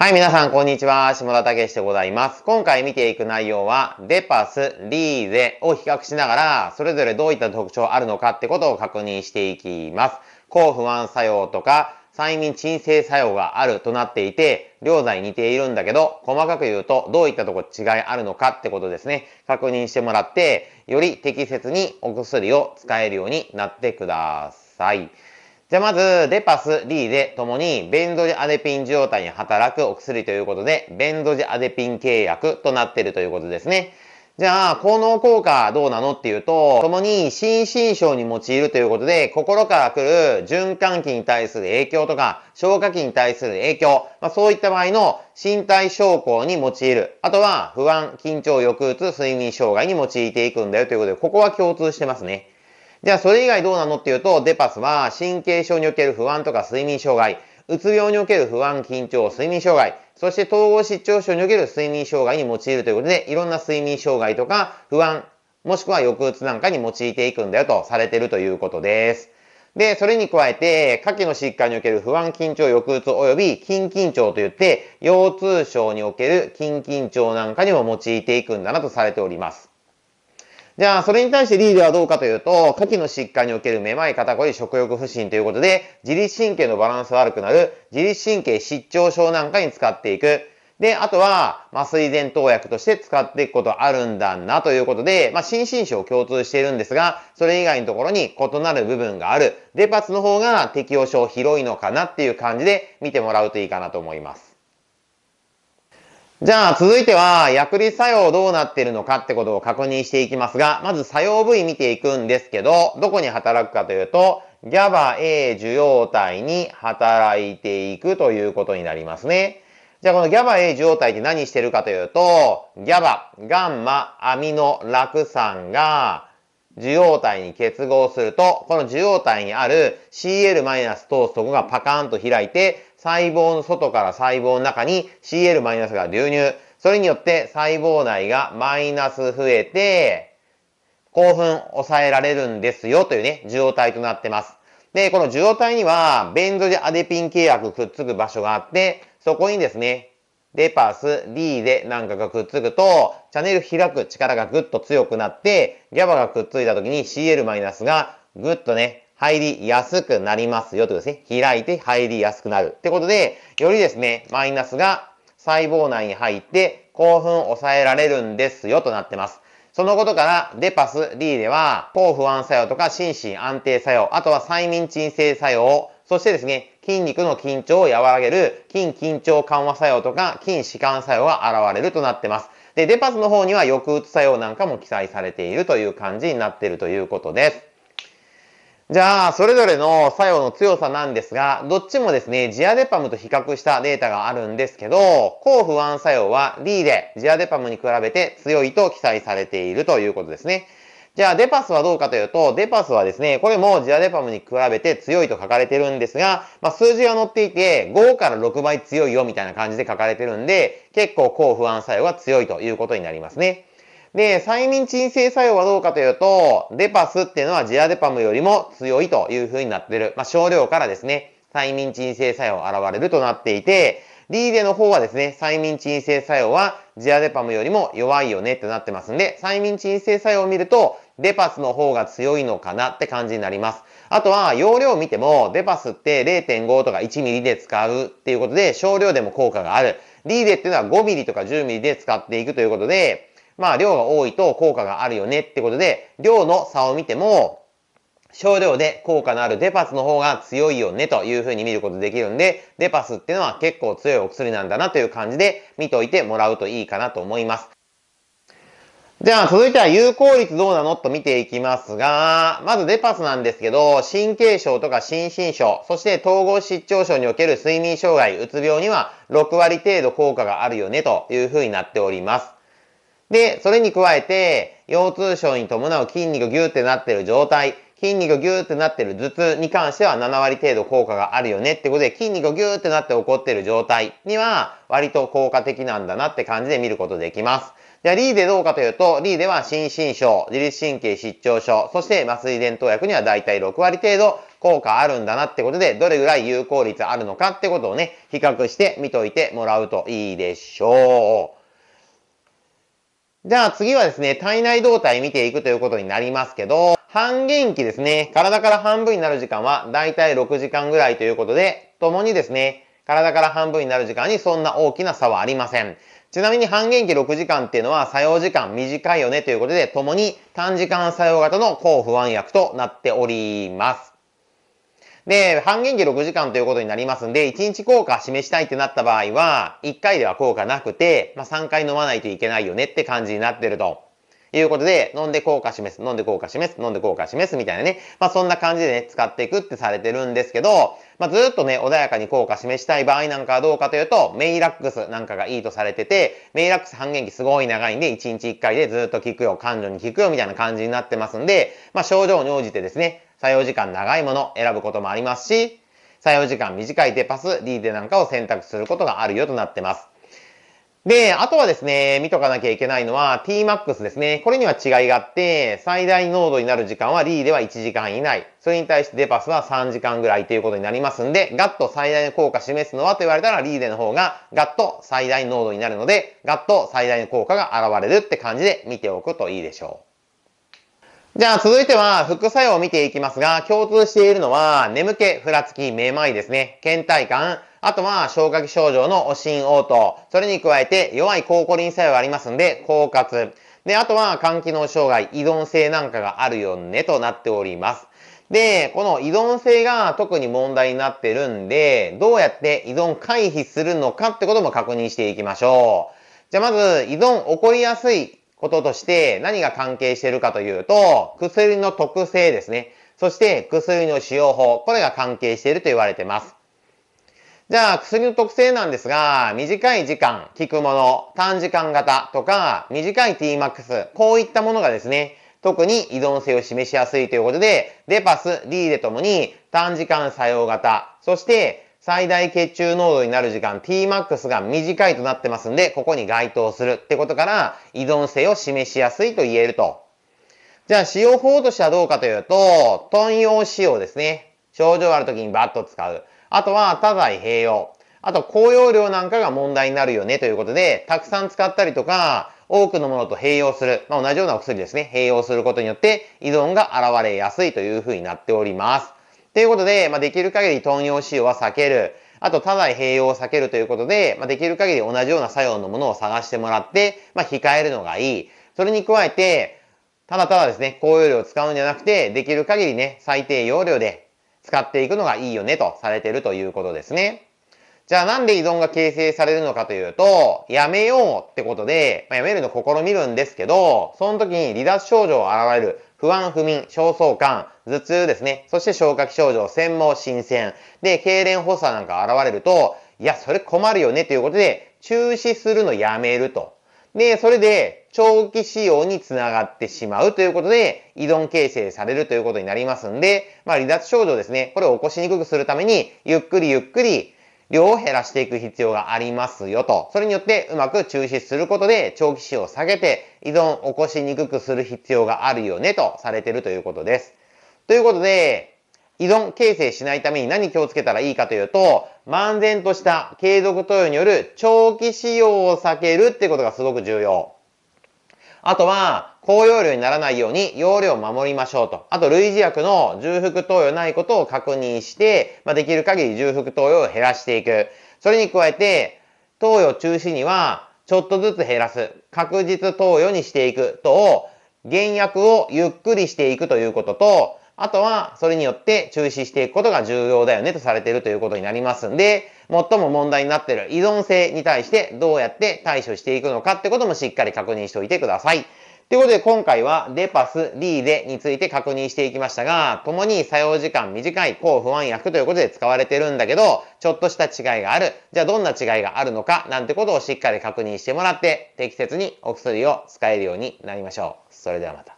はい、皆さん、こんにちは。下田武史でございます。今回見ていく内容は、デパス、リーゼを比較しながら、それぞれどういった特徴あるのかってことを確認していきます。抗不安作用とか、催眠鎮静作用があるとなっていて、両剤似ているんだけど、細かく言うとどういったとこ違いあるのかってことですね。確認してもらって、より適切にお薬を使えるようになってください。じゃあまず、デパス、リーでともにベンドジアデピン状態に働くお薬ということで、ベンドジアデピン契約となっているということですね。じゃあ、効能効果どうなのっていうと、共に心身症に用いるということで、心から来る循環器に対する影響とか、消化器に対する影響、まあ、そういった場合の身体症候に用いる。あとは、不安、緊張、抑うつ、睡眠障害に用いていくんだよということで、ここは共通してますね。じゃあ、それ以外どうなのっていうと、デパスは神経症における不安とか睡眠障害、うつ病における不安、緊張、睡眠障害、そして統合失調症における睡眠障害に用いるということで、いろんな睡眠障害とか不安、もしくは抑うつなんかに用いていくんだよとされてるということです。で、それに加えて、下記の疾患における不安緊張抑うつ及び筋緊張といって、腰痛症における筋緊張なんかにも用いていくんだなとされております。じゃあ、それに対してリーではどうかというと、下記の疾患におけるめまい、肩こり、食欲不振ということで、自律神経のバランス悪くなる、自律神経失調症なんかに使っていく。で、あとは、麻酔前投薬として使っていくことあるんだなということで、まあ、心身症共通しているんですが、それ以外のところに異なる部分がある。デパツの方が適応症広いのかなっていう感じで見てもらうといいかなと思います。じゃあ続いては薬理作用どうなってるのかってことを確認していきますが、まず作用部位見ていくんですけど、どこに働くかというと、GABA-A 受容体に働いていくということになりますね。じゃあこの GABA-A 受容体って何してるかというと、GABA、ガンマ、アミノ、ラク酸が受容体に結合すると、この受容体にある CL- イナスこがパカーンと開いて、細胞の外から細胞の中に CL- が流入。それによって細胞内がマイナス増えて、興奮抑えられるんですよというね、受容体となってます。で、この受容体には、ベンゾジアデピン契約くっつく場所があって、そこにですね、デパス、D でなんかがくっつくと、チャンネル開く力がぐっと強くなって、ギャバがくっついた時に CL- がぐっとね、入りやすくなりますよということですね。開いて入りやすくなる。ってことで、よりですね、マイナスが細胞内に入って興奮を抑えられるんですよとなってます。そのことから、デパス D では、抗不安作用とか心身安定作用、あとは催眠鎮静作用、そしてですね、筋肉の緊張を和らげる筋緊張緩和作用とか筋弛緩作用が現れるとなってます。で、デパスの方には抑うつ作用なんかも記載されているという感じになっているということです。じゃあ、それぞれの作用の強さなんですが、どっちもですね、ジアデパムと比較したデータがあるんですけど、抗不安作用は D で、ジアデパムに比べて強いと記載されているということですね。じゃあ、デパスはどうかというと、デパスはですね、これもジアデパムに比べて強いと書かれてるんですが、まあ、数字が載っていて、5から6倍強いよみたいな感じで書かれてるんで、結構抗不安作用が強いということになりますね。で、催眠鎮静作用はどうかというと、デパスっていうのはジアデパムよりも強いという風になってる。まあ、少量からですね、催眠鎮静作用現れるとなっていて、リーデの方はですね、催眠鎮静作用はジアデパムよりも弱いよねってなってますんで、催眠鎮静作用を見ると、デパスの方が強いのかなって感じになります。あとは、容量を見ても、デパスって0.5とか1ミリで使うっていうことで、少量でも効果がある。リーデっていうのは5ミリとか10ミリで使っていくということで、まあ、量が多いと効果があるよねってことで、量の差を見ても、少量で効果のあるデパスの方が強いよねというふうに見ることできるんで、デパスっていうのは結構強いお薬なんだなという感じで見ておいてもらうといいかなと思います。じゃあ続いては有効率どうなのと見ていきますが、まずデパスなんですけど、神経症とか心身症、そして統合失調症における睡眠障害、うつ病には6割程度効果があるよねというふうになっております。で、それに加えて、腰痛症に伴う筋肉ギューってなってる状態、筋肉ギューってなってる頭痛に関しては7割程度効果があるよねってことで、筋肉ギューってなって起こってる状態には割と効果的なんだなって感じで見ることできます。じゃあ、リーでどうかというと、リーでは心身症、自律神経失調症、そして麻酔伝統薬にはだいたい6割程度効果あるんだなってことで、どれぐらい有効率あるのかってことをね、比較して見といてもらうといいでしょう。じゃあ次はですね、体内動態見ていくということになりますけど、半減期ですね、体から半分になる時間はだいたい6時間ぐらいということで、共にですね、体から半分になる時間にそんな大きな差はありません。ちなみに半減期6時間っていうのは作用時間短いよねということで、共に短時間作用型の抗不安薬となっております。で、半減期6時間ということになりますんで、1日効果示したいってなった場合は、1回では効果なくて、まあ、3回飲まないといけないよねって感じになってると。いうことで、飲んで効果示す、飲んで効果示す、飲んで効果示すみたいなね。まあそんな感じでね、使っていくってされてるんですけど、まあずっとね、穏やかに効果示したい場合なんかはどうかというと、メイラックスなんかがいいとされてて、メイラックス半減期すごい長いんで、1日1回でずっと効くよ、感情に効くよみたいな感じになってますんで、まあ症状に応じてですね、採用時間長いもの選ぶこともありますし、採用時間短いデパス、リーデなんかを選択することがあるよとなってます。で、あとはですね、見とかなきゃいけないのは tmax ですね。これには違いがあって、最大濃度になる時間はリーでは1時間以内。それに対してデパスは3時間ぐらいということになりますんで、ガッと最大の効果示すのはと言われたらリーデの方がガッと最大濃度になるので、ガッと最大の効果が現れるって感じで見ておくといいでしょう。じゃあ続いては副作用を見ていきますが、共通しているのは眠気、ふらつき、めまいですね、倦怠感、あとは消化器症状のおしん応答、それに加えて弱い抗コリン作用がありますんで、狡猾。で、あとは肝機能障害、依存性なんかがあるよねとなっております。で、この依存性が特に問題になってるんで、どうやって依存回避するのかってことも確認していきましょう。じゃあまず、依存起こりやすいこととして何が関係しているかというと、薬の特性ですね。そして薬の使用法、これが関係していると言われています。じゃあ薬の特性なんですが、短い時間効くもの、短時間型とか、短い Tmax、こういったものがですね、特に依存性を示しやすいということで、デパス、D でともに短時間作用型、そして最大血中濃度になる時間 Tmax が短いとなってますんで、ここに該当するってことから、依存性を示しやすいと言えると。じゃあ、使用法としてはどうかというと、豚用使用ですね。症状ある時にバッと使う。あとは、多剤併用。あと、高用量なんかが問題になるよねということで、たくさん使ったりとか、多くのものと併用する。まあ、同じようなお薬ですね。併用することによって依存が現れやすいというふうになっております。ということで、まあ、できる限り豚用塩は避ける。あと、他内併用を避けるということで、まあ、できる限り同じような作用のものを探してもらって、まあ、控えるのがいい。それに加えて、ただただですね、高容量を使うんじゃなくて、できる限りね、最低容量で使っていくのがいいよねとされているということですね。じゃあなんで依存が形成されるのかというと、やめようってことで、まあ、やめるの試みるんですけど、その時に離脱症状を現れる不安、不眠、焦燥感、頭痛ですね。そして消化器症状、専門、新鮮。で、痙攣発作なんか現れると、いや、それ困るよねということで、中止するのやめると。で、それで長期使用につながってしまうということで、依存形成されるということになりますんで、まあ離脱症状ですね。これを起こしにくくするために、ゆっくりゆっくり量を減らしていく必要がありますよと。それによってうまく中止することで長期使用を下げて依存を起こしにくくする必要があるよねとされているということです。ということで、依存形成しないために何気をつけたらいいかというと、漫然とした継続投与による長期使用を避けるってことがすごく重要。あとは、高容量にならないように容量を守りましょうと。あと、類似薬の重複投与ないことを確認して、まあ、できる限り重複投与を減らしていく。それに加えて、投与中止には、ちょっとずつ減らす。確実投与にしていくと、減薬をゆっくりしていくということと、あとは、それによって中止していくことが重要だよねとされているということになりますんで、最も問題になっている依存性に対してどうやって対処していくのかってこともしっかり確認しておいてください。ということで今回はデパス、リーデについて確認していきましたが、共に作用時間短い抗不安薬ということで使われてるんだけど、ちょっとした違いがある。じゃあどんな違いがあるのかなんてことをしっかり確認してもらって、適切にお薬を使えるようになりましょう。それではまた。